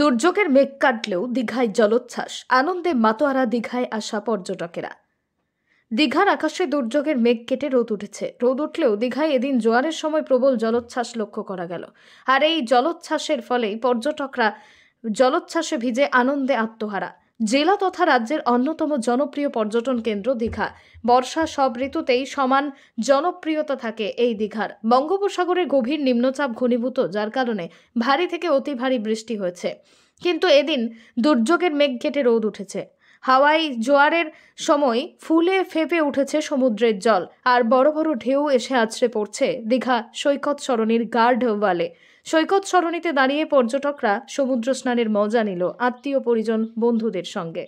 দুর্যোগের মেঘ কাটলেও দীঘায় জলোচ্ছ্বাস আনন্দে মাতোয়ারা দীঘায় আসা পর্যটকেরা দীঘার আকাশে দুর্যোগের মেঘ কেটে রোদ উঠেছে রোদ উঠলেও দীঘায় এদিন জোয়ারের সময় প্রবল জলোচ্ছ্বাস লক্ষ্য করা গেল আর এই জলোচ্ছ্বাসের ফলেই পর্যটকরা জলোচ্ছ্বাসে ভিজে আনন্দে আত্মহারা জেলা তথা রাজ্যের অন্যতম জনপ্রিয় পর্যটন কেন্দ্র দীঘা বর্ষা সব ঋতুতেই সমান জনপ্রিয়তা থাকে এই দীঘার বঙ্গোপসাগরের গভীর নিম্নচাপ ঘনীভূত যার কারণে ভারী থেকে অতি ভারী বৃষ্টি হয়েছে কিন্তু এদিন দুর্যোগের মেঘ ঘেটে রোদ উঠেছে হাওয়াই জোয়ারের সময় ফুলে ফেপে উঠেছে সমুদ্রের জল আর বড় বড় ঢেউ এসে আছড়ে পড়ছে দীঘা সৈকত সরণির গার্ড ওয়ালে সৈকত সরণিতে দাঁড়িয়ে পর্যটকরা সমুদ্র স্নানের মজা নিল আত্মীয় পরিজন বন্ধুদের সঙ্গে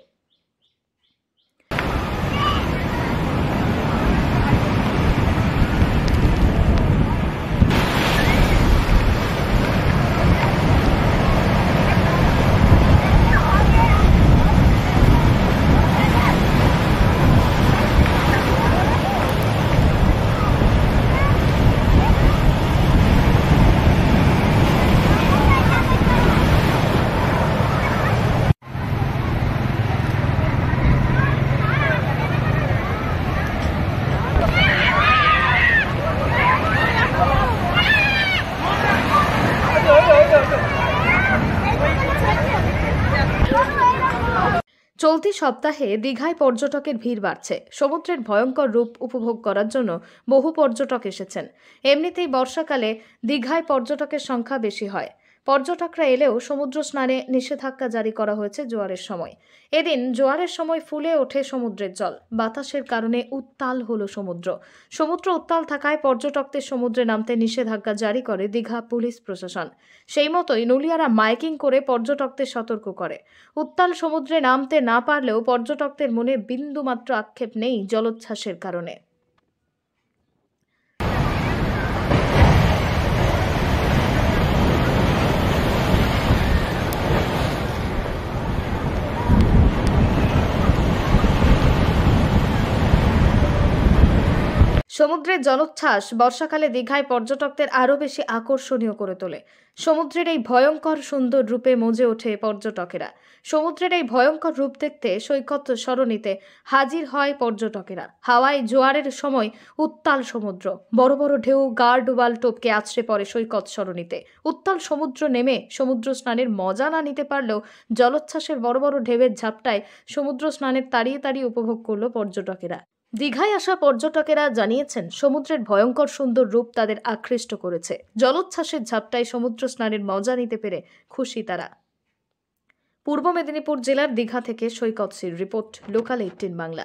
চলতি সপ্তাহে দীঘায় পর্যটকের ভিড় বাড়ছে সমুদ্রের ভয়ঙ্কর রূপ উপভোগ করার জন্য বহু পর্যটক এসেছেন এমনিতেই বর্ষাকালে দীঘায় পর্যটকের সংখ্যা বেশি হয় পর্যটকরা এলেও সমুদ্র স্নানে নিষেধাজ্ঞা জারি করা হয়েছে জোয়ারের সময় এদিন জোয়ারের সময় ফুলে ওঠে সমুদ্রের জল বাতাসের কারণে উত্তাল হলো সমুদ্র সমুদ্র উত্তাল থাকায় পর্যটকদের সমুদ্রে নামতে নিষেধাজ্ঞা জারি করে দীঘা পুলিশ প্রশাসন সেই মতোই নুলিয়ারা মাইকিং করে পর্যটকদের সতর্ক করে উত্তাল সমুদ্রে নামতে না পারলেও পর্যটকদের মনে বিন্দুমাত্র আক্ষেপ নেই জলোচ্ছ্বাসের কারণে সমুদ্রের জলোচ্ছ্বাস বর্ষাকালে দীঘায় পর্যটকদের আরও বেশি আকর্ষণীয় করে তোলে সমুদ্রের এই ভয়ঙ্কর সুন্দর রূপে মজে ওঠে পর্যটকেরা সমুদ্রের এই ভয়ঙ্কর রূপ দেখতে সৈকত সরণিতে হাজির হয় পর্যটকেরা হাওয়ায় জোয়ারের সময় উত্তাল সমুদ্র বড় বড় ঢেউ গাড় ডুবাল টোপকে আছড়ে পড়ে সৈকত সরণিতে উত্তাল সমুদ্র নেমে সমুদ্র স্নানের মজা না নিতে পারলেও জলোচ্ছ্বাসের বড় বড় ঢেউয়ের ঝাপটায় সমুদ্র স্নানের তাড়িয়ে তাড়িয়ে উপভোগ করল পর্যটকেরা দীঘায় আসা পর্যটকেরা জানিয়েছেন সমুদ্রের ভয়ঙ্কর সুন্দর রূপ তাদের আকৃষ্ট করেছে জলোচ্ছ্বাসের ঝাপটায় সমুদ্র স্নানের মজা নিতে পেরে খুশি তারা পূর্ব মেদিনীপুর জেলার দীঘা থেকে Saikat sir report local eighteen Bangla